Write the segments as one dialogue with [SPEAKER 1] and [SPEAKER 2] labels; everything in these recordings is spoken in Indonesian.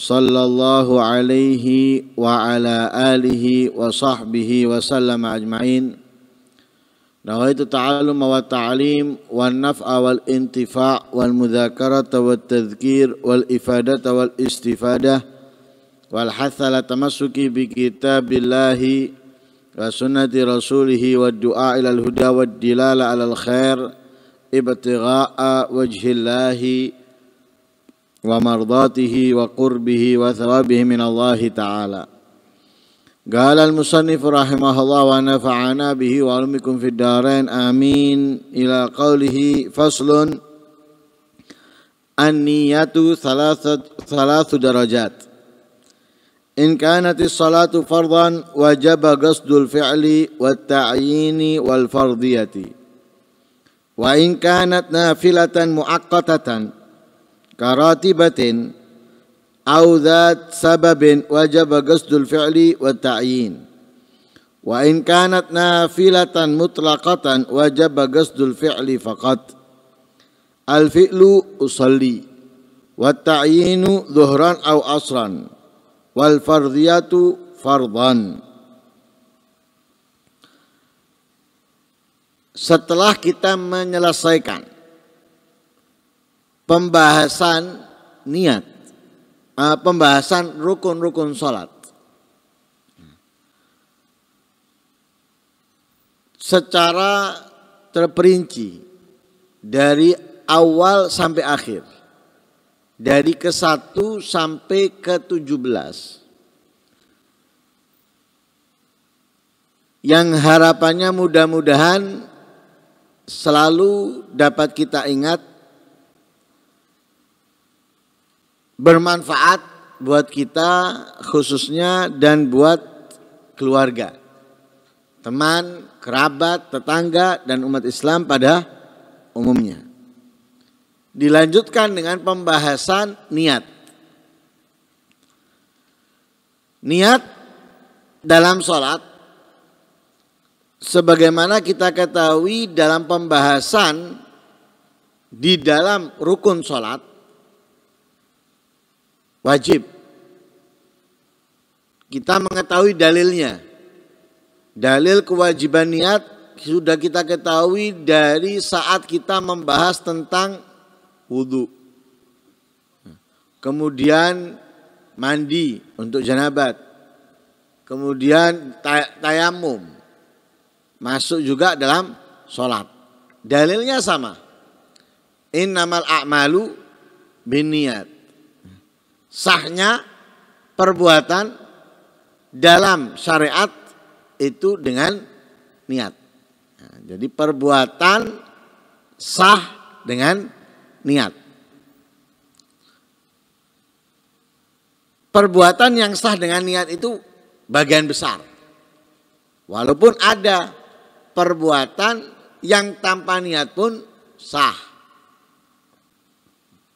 [SPEAKER 1] صلى الله عليه وعلى آله وصحبه وسلم أجمعين نويت التعلم والتعليم والنفع والانتفاع والمذاكرة والتذكير والإفادة والاستفادة والحث على التمسك بكتاب الله وسنة رسوله والدعاء إلى الهدى والدلالة على الخير ابتغاء وجه الله ومرضاته وقربه وثوابه من الله تعالى قال المصنف رحمه الله ونفعنا به وعلمكم في الدارين آمين إلى قوله فصل النية ثلاثة, ثلاث درجات إن كانت الصلاة فرضا وجب قصد الفعل والتعيين والفرضية وإن كانت نافلة مؤقتة karatibatin au dhat sababin wajaba ghasdul fi'li wa ta'yin wa in kanat nafilatan mutlaqatan wajaba ghasdul fi'li faqat al fi'lu usalli wa ta'yinu dhuhran au asran wal fardiyatu fardhan setelah kita menyelesaikan pembahasan niat, ah, pembahasan rukun-rukun sholat. Secara terperinci dari awal sampai akhir. Dari ke-1 sampai ke-17. Yang harapannya mudah-mudahan selalu dapat kita ingat bermanfaat buat kita khususnya dan buat keluarga, teman, kerabat, tetangga dan umat Islam pada umumnya. Dilanjutkan dengan pembahasan niat. Niat dalam sholat sebagaimana kita ketahui dalam pembahasan di dalam rukun sholat Wajib kita mengetahui dalilnya. Dalil kewajiban niat sudah kita ketahui dari saat kita membahas tentang wudhu. Kemudian mandi untuk janabat. Kemudian tayamum. Masuk juga dalam sholat. Dalilnya sama. Innamal a'malu bin niat sahnya perbuatan dalam syariat itu dengan niat. Nah, jadi perbuatan sah dengan niat. Perbuatan yang sah dengan niat itu bagian besar. Walaupun ada perbuatan yang tanpa niat pun sah.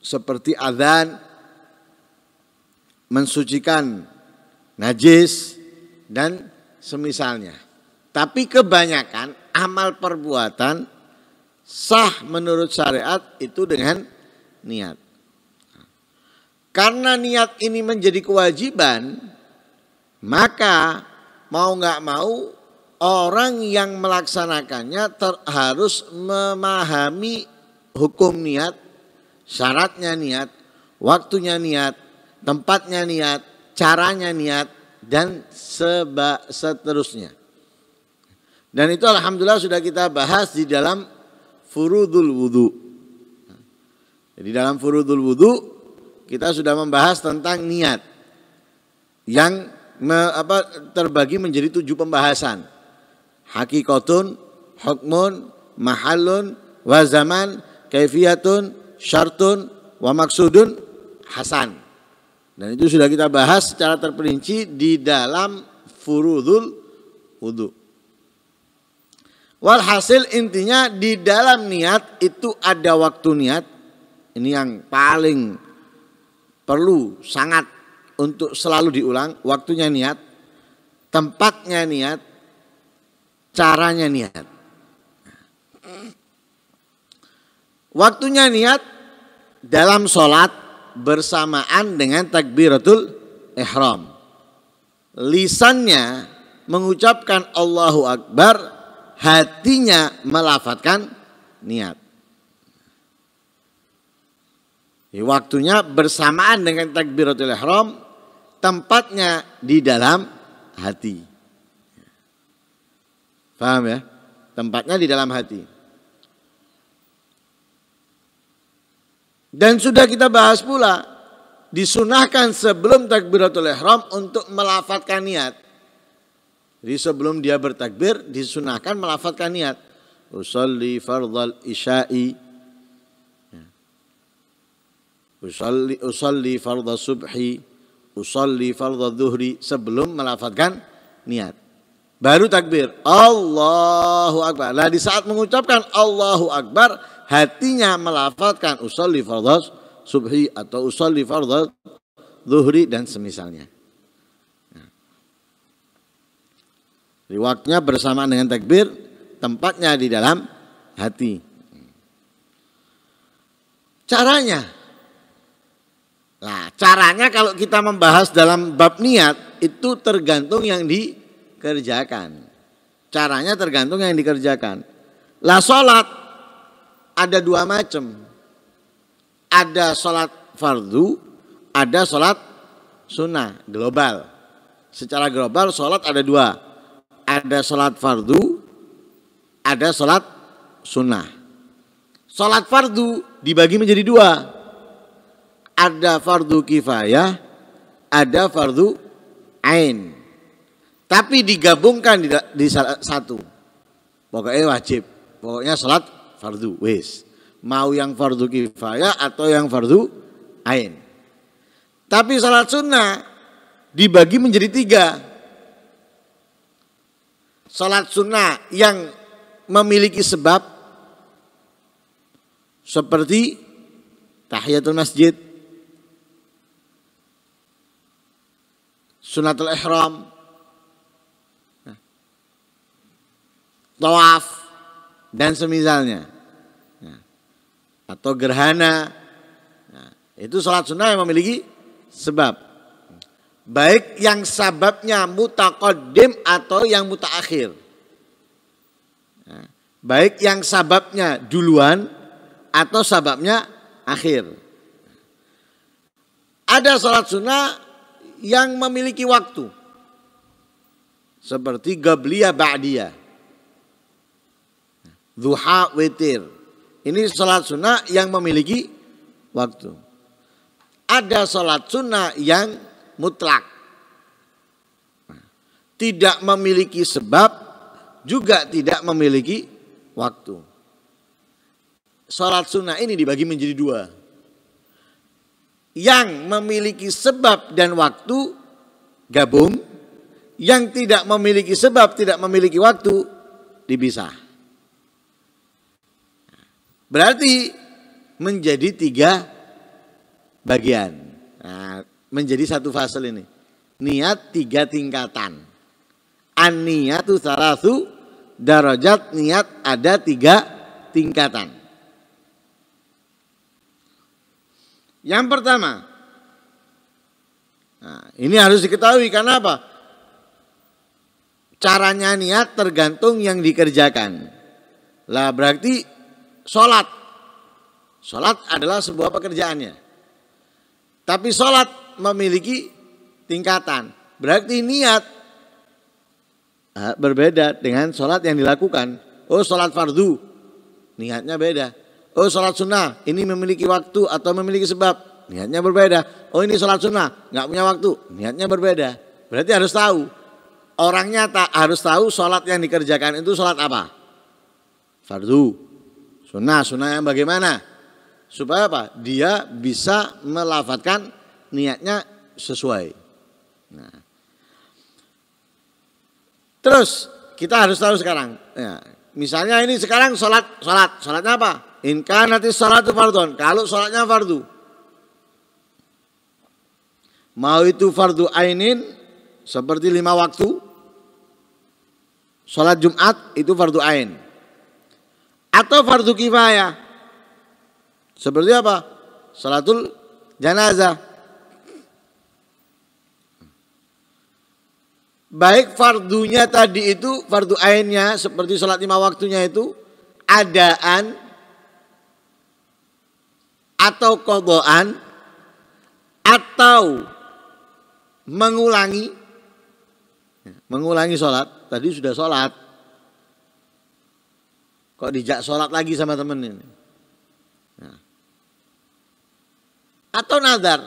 [SPEAKER 1] Seperti azan mensucikan najis dan semisalnya. Tapi kebanyakan amal perbuatan sah menurut syariat itu dengan niat. Karena niat ini menjadi kewajiban, maka mau nggak mau orang yang melaksanakannya harus memahami hukum niat, syaratnya niat, waktunya niat, tempatnya niat, caranya niat, dan seba, seterusnya. Dan itu Alhamdulillah sudah kita bahas di dalam furudul wudhu. Di dalam furudul wudhu kita sudah membahas tentang niat yang me, apa, terbagi menjadi tujuh pembahasan. Hakikotun, hukmun, mahalun, wazaman, kaifiyatun, syartun, wa maksudun, hasan. Dan itu sudah kita bahas secara terperinci di dalam furudul wudhu. Walhasil intinya di dalam niat itu ada waktu niat. Ini yang paling perlu sangat untuk selalu diulang. Waktunya niat, tempatnya niat, caranya niat. Waktunya niat dalam sholat bersamaan dengan takbiratul ihram. Lisannya mengucapkan Allahu Akbar, hatinya melafatkan niat. Waktunya bersamaan dengan takbiratul ihram, tempatnya di dalam hati. Paham ya? Tempatnya di dalam hati. Dan sudah kita bahas pula disunahkan sebelum takbiratul ihram untuk melafatkan niat. Jadi sebelum dia bertakbir disunahkan melafatkan niat. Usalli fardal isya'i. Ya. Usalli, usalli fardal subhi. Usalli fardal duhri. Sebelum melafatkan niat. Baru takbir. Allahu Akbar. Nah di saat mengucapkan Allahu Akbar hatinya melafalkan usolli fardhas subhi atau usolli fardhas zuhri dan semisalnya. Di ya. Riwaknya bersamaan dengan takbir, tempatnya di dalam hati. Caranya, nah caranya kalau kita membahas dalam bab niat itu tergantung yang dikerjakan. Caranya tergantung yang dikerjakan. Lah sholat ada dua macam. Ada sholat fardu, ada sholat sunnah global. Secara global sholat ada dua. Ada sholat fardu, ada sholat sunnah. Sholat fardu dibagi menjadi dua. Ada fardu kifayah, ada fardu ain. Tapi digabungkan di, di satu. Pokoknya wajib. Pokoknya sholat fardu wis mau yang fardu kifayah atau yang fardu ain tapi salat sunnah dibagi menjadi tiga salat sunnah yang memiliki sebab seperti tahiyatul masjid sunatul ihram tawaf dan semisalnya. Ya. atau gerhana. Ya. itu sholat sunnah yang memiliki sebab. Baik yang sababnya mutakodim atau yang mutaakhir. Nah, baik yang sababnya duluan atau sababnya akhir. Ada sholat sunnah yang memiliki waktu. Seperti Gabliyah Ba'diyah duha, witir. Ini sholat sunnah yang memiliki waktu. Ada sholat sunnah yang mutlak. Tidak memiliki sebab, juga tidak memiliki waktu. Sholat sunnah ini dibagi menjadi dua. Yang memiliki sebab dan waktu gabung, yang tidak memiliki sebab, tidak memiliki waktu dipisah. Berarti menjadi tiga bagian. Nah, menjadi satu fasel ini. Niat tiga tingkatan. An niyatu salasu darajat niat ada tiga tingkatan. Yang pertama, nah, ini harus diketahui karena apa? Caranya niat tergantung yang dikerjakan. Lah berarti sholat. Sholat adalah sebuah pekerjaannya. Tapi sholat memiliki tingkatan. Berarti niat eh, berbeda dengan sholat yang dilakukan. Oh sholat fardu, niatnya beda. Oh sholat sunnah, ini memiliki waktu atau memiliki sebab. Niatnya berbeda. Oh ini sholat sunnah, nggak punya waktu. Niatnya berbeda. Berarti harus tahu. Orangnya tak harus tahu sholat yang dikerjakan itu sholat apa. Fardu. Sunnah, sunnah yang bagaimana? Supaya apa? Dia bisa melafatkan niatnya sesuai. Nah. Terus kita harus tahu sekarang. Ya, misalnya ini sekarang sholat, sholat, sholatnya apa? Inka nanti sholat itu fardun. Kalau sholatnya fardu, mau itu fardu ainin seperti lima waktu, sholat Jumat itu fardu ain atau fardu kifayah. Seperti apa? Salatul janazah. Baik fardunya tadi itu, fardu ainnya seperti sholat lima waktunya itu adaan atau kodoan atau mengulangi mengulangi sholat tadi sudah sholat Kok dijak sholat lagi sama temen ini? Nah. Atau nazar.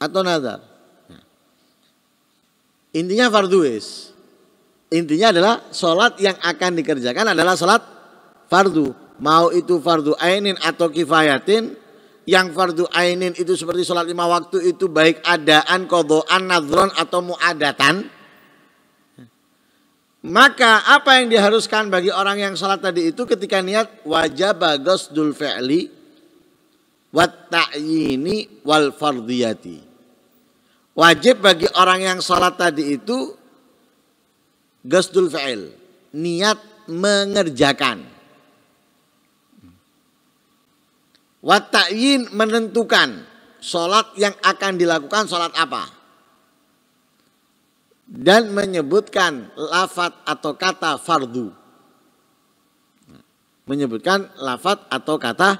[SPEAKER 1] Atau nazar. Nah. Intinya is Intinya adalah sholat yang akan dikerjakan adalah sholat fardu. Mau itu fardu ainin atau kifayatin. Yang fardu ainin itu seperti sholat lima waktu itu baik adaan, kodoan, nadron atau muadatan maka apa yang diharuskan bagi orang yang sholat tadi itu ketika niat wajah bagus dul fi'li wat wal fardiyati. Wajib bagi orang yang sholat tadi itu gus fi'il. Niat mengerjakan. Wat menentukan sholat yang akan dilakukan sholat apa dan menyebutkan lafat atau kata fardu. Menyebutkan lafat atau kata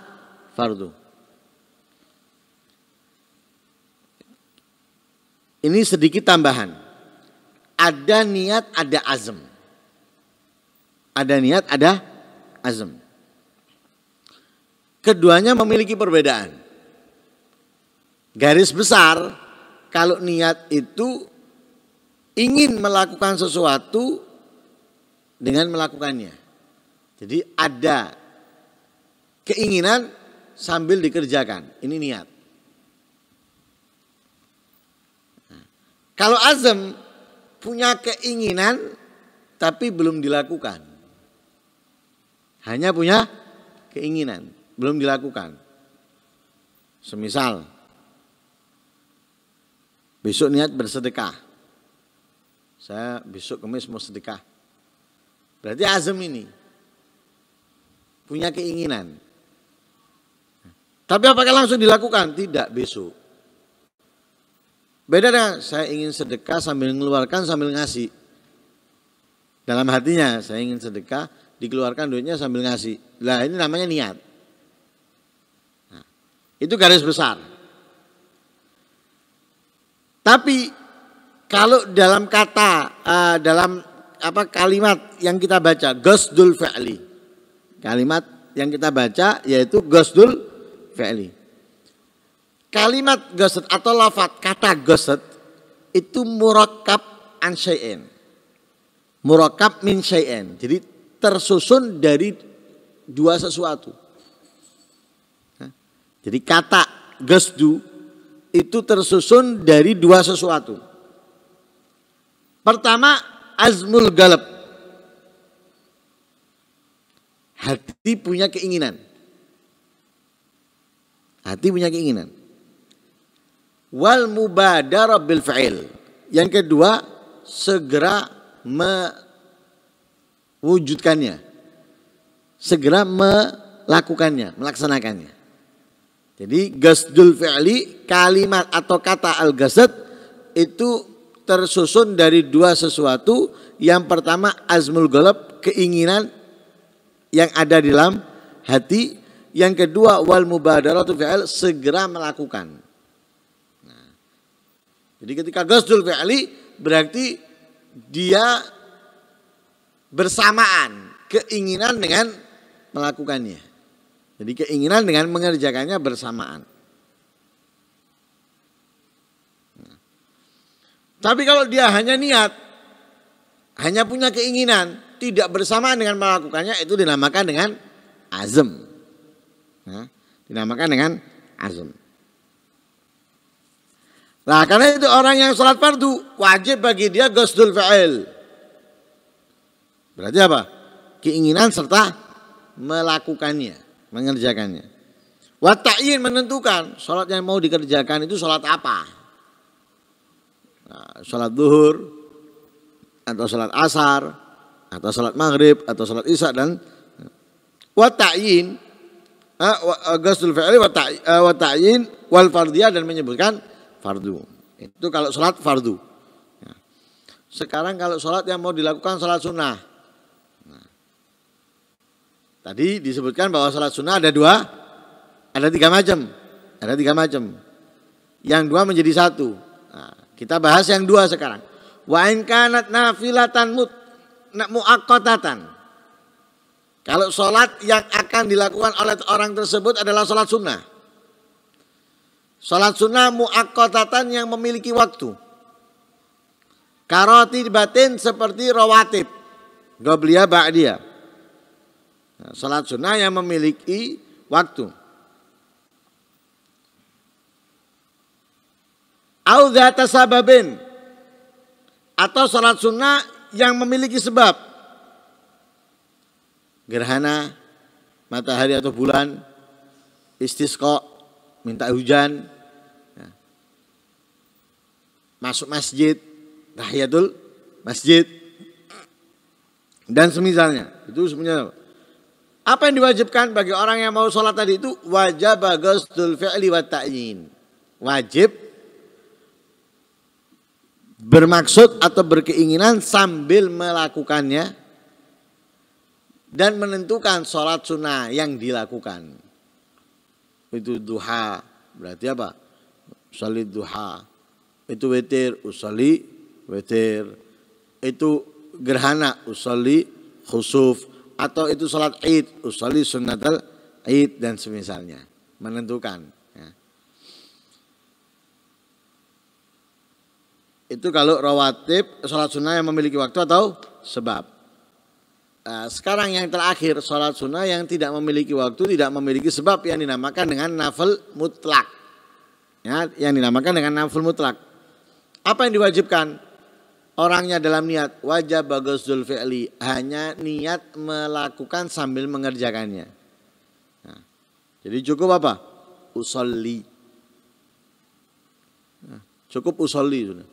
[SPEAKER 1] fardu. Ini sedikit tambahan. Ada niat, ada azam. Ada niat, ada azam. Keduanya memiliki perbedaan. Garis besar, kalau niat itu ingin melakukan sesuatu dengan melakukannya. Jadi ada keinginan sambil dikerjakan. Ini niat. Nah, kalau azam punya keinginan tapi belum dilakukan. Hanya punya keinginan, belum dilakukan. Semisal besok niat bersedekah saya besok kemis mau sedekah. Berarti azam ini. Punya keinginan. Tapi apakah langsung dilakukan? Tidak besok. Beda dengan saya ingin sedekah sambil mengeluarkan sambil ngasih. Dalam hatinya saya ingin sedekah dikeluarkan duitnya sambil ngasih. Lah ini namanya niat. Nah, itu garis besar. Tapi kalau dalam kata, uh, dalam apa kalimat yang kita baca, gosdul fa'li. Kalimat yang kita baca yaitu gosdul fa'li. Kalimat gosd atau lafat kata gosd itu murakab an syai'in. Murakab min syai'in. Jadi tersusun dari dua sesuatu. Jadi kata gosdu itu tersusun dari dua sesuatu. Pertama, azmul galab. Hati punya keinginan. Hati punya keinginan. Wal mubadara bil fa'il. Yang kedua, segera mewujudkannya. Segera melakukannya, melaksanakannya. Jadi gasdul fi'li kalimat atau kata al-gasad itu tersusun dari dua sesuatu. Yang pertama azmul golab keinginan yang ada di dalam hati. Yang kedua wal mubadaratu fi'al segera melakukan. Nah. jadi ketika Gosdul fi'ali berarti dia bersamaan keinginan dengan melakukannya. Jadi keinginan dengan mengerjakannya bersamaan. Tapi kalau dia hanya niat, hanya punya keinginan, tidak bersamaan dengan melakukannya itu dinamakan dengan azam. Nah, dinamakan dengan azam. Nah karena itu orang yang sholat fardu wajib bagi dia gosdul fa'il. Berarti apa? Keinginan serta melakukannya, mengerjakannya. Wata'in menentukan sholat yang mau dikerjakan itu sholat apa. Nah, sholat duhur atau sholat asar atau sholat maghrib atau sholat isya dan watayin agustul e, fi'li watayin e, wal fardiyah dan menyebutkan fardu. Itu kalau sholat fardu. Ya. Sekarang kalau sholat yang mau dilakukan sholat sunnah. Nah. tadi disebutkan bahwa sholat sunnah ada dua, ada tiga macam. Ada tiga macam. Yang dua menjadi satu. Kita bahas yang dua sekarang. Wa in kanat nafilatan muakotatan. Kalau sholat yang akan dilakukan oleh orang tersebut adalah sholat sunnah. Sholat sunnah muakotatan yang memiliki waktu. Karoti batin seperti rawatib. Goblia ba'dia. dia nah, sholat sunnah yang memiliki waktu. Au sababin. Atau sholat sunnah yang memiliki sebab. Gerhana, matahari atau bulan, istisqa, minta hujan, ya. masuk masjid, tahiyatul masjid, dan semisalnya. Itu sebenarnya apa yang diwajibkan bagi orang yang mau sholat tadi itu wajib bagus fi'li wa ta'yin. Wajib bermaksud atau berkeinginan sambil melakukannya dan menentukan sholat sunnah yang dilakukan. Itu duha, berarti apa? Usali duha. Itu wetir, usali wetir. Itu gerhana, usali khusuf. Atau itu sholat id, usali sunnatul id dan semisalnya. Menentukan. itu kalau rawatib sholat sunnah yang memiliki waktu atau sebab. Nah, sekarang yang terakhir sholat sunnah yang tidak memiliki waktu tidak memiliki sebab yang dinamakan dengan nafal mutlak. Ya, yang dinamakan dengan nafal mutlak. Apa yang diwajibkan? Orangnya dalam niat wajib bagus fi'li hanya niat melakukan sambil mengerjakannya. Nah, jadi cukup apa? Usolli. Nah, cukup usolli sudah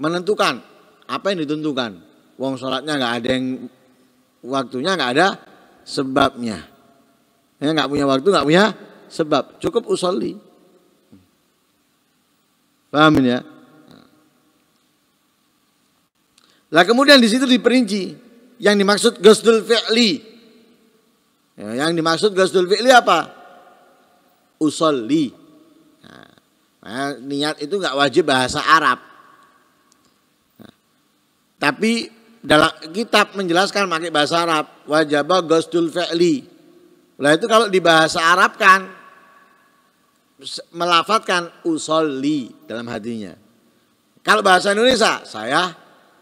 [SPEAKER 1] menentukan apa yang ditentukan. Wong sholatnya nggak ada yang waktunya nggak ada sebabnya. Ya nggak punya waktu nggak punya sebab. Cukup usolli. Paham ya? Lah kemudian di situ diperinci yang dimaksud gosdul fi'li. Ya, yang dimaksud gosdul fi'li apa? Usolli. Nah, nah, niat itu nggak wajib bahasa Arab. Tapi dalam kitab menjelaskan pakai bahasa Arab wajaba gosdul fe'li. Lah itu kalau di bahasa Arab kan melafatkan usolli dalam hatinya. Kalau bahasa Indonesia saya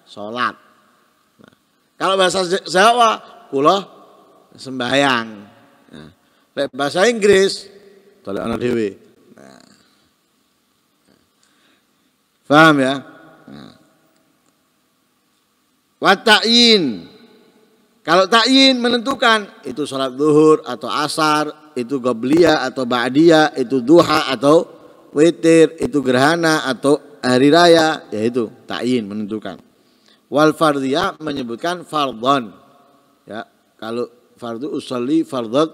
[SPEAKER 1] sholat. Nah, kalau bahasa Jawa kulo sembahyang. Nah, bahasa Inggris tolak anak dewi. Nah, nah. Faham ya? Nah. Watain. Kalau takin menentukan itu sholat duhur atau asar, itu goblia atau ba'diyah, itu duha atau witir, itu gerhana atau hari raya, yaitu takin menentukan. Wal fardiyah menyebutkan fardon. Ya, kalau fardu usolli fardal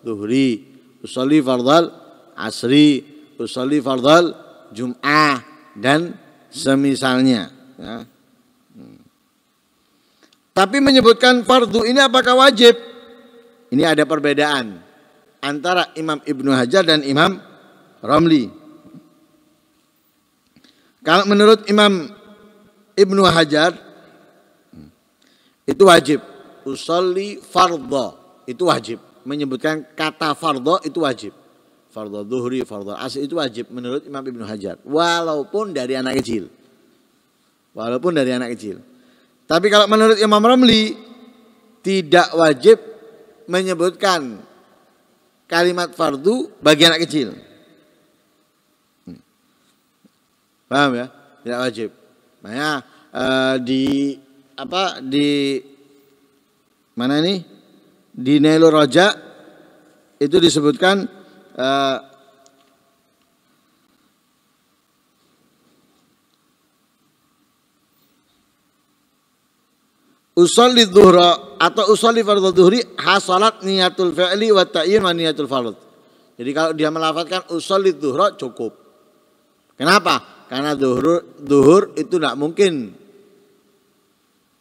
[SPEAKER 1] duhri, usolli fardal asri, usolli fardal jum'ah dan semisalnya. Ya. Tapi menyebutkan fardu ini apakah wajib? Ini ada perbedaan antara Imam Ibnu Hajar dan Imam Ramli. Kalau menurut Imam Ibnu Hajar itu wajib. Usolli fardha itu wajib. Menyebutkan kata fardha itu wajib. Fardha zuhri, fardha asr itu wajib menurut Imam Ibnu Hajar. Walaupun dari anak kecil. Walaupun dari anak kecil. Tapi kalau menurut Imam Ramli tidak wajib menyebutkan kalimat fardu bagi anak kecil. Hmm. Paham ya? Tidak wajib. Makanya uh, di apa di mana ini? Di Nailul Raja itu disebutkan uh, usolli dhuhra atau usolli fardhu dhuhri hasalat niyatul fi'li wa ta'yin wa niyatul fardh. Jadi kalau dia melafalkan usolli dhuhra cukup. Kenapa? Karena duhur, duhur itu tidak mungkin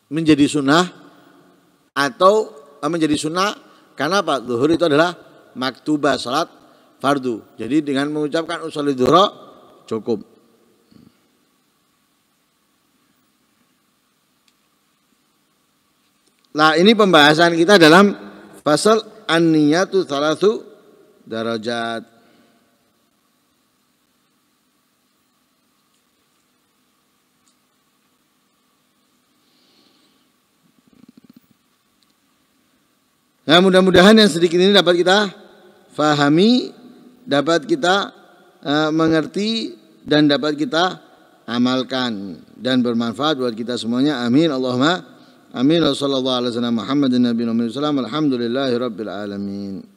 [SPEAKER 1] menjadi sunnah atau eh, menjadi sunnah Kenapa? apa? Duhur itu adalah maktubah salat fardu. Jadi dengan mengucapkan usolli dhuhra cukup. Nah ini pembahasan kita dalam pasal an-niyatu salatu darajat. Nah mudah-mudahan yang sedikit ini dapat kita fahami, dapat kita uh, mengerti dan dapat kita amalkan dan bermanfaat buat kita semuanya. Amin. Allahumma أمين صلى الله على سيدنا محمد النبي عليه وسلم الحمد لله رب العالمين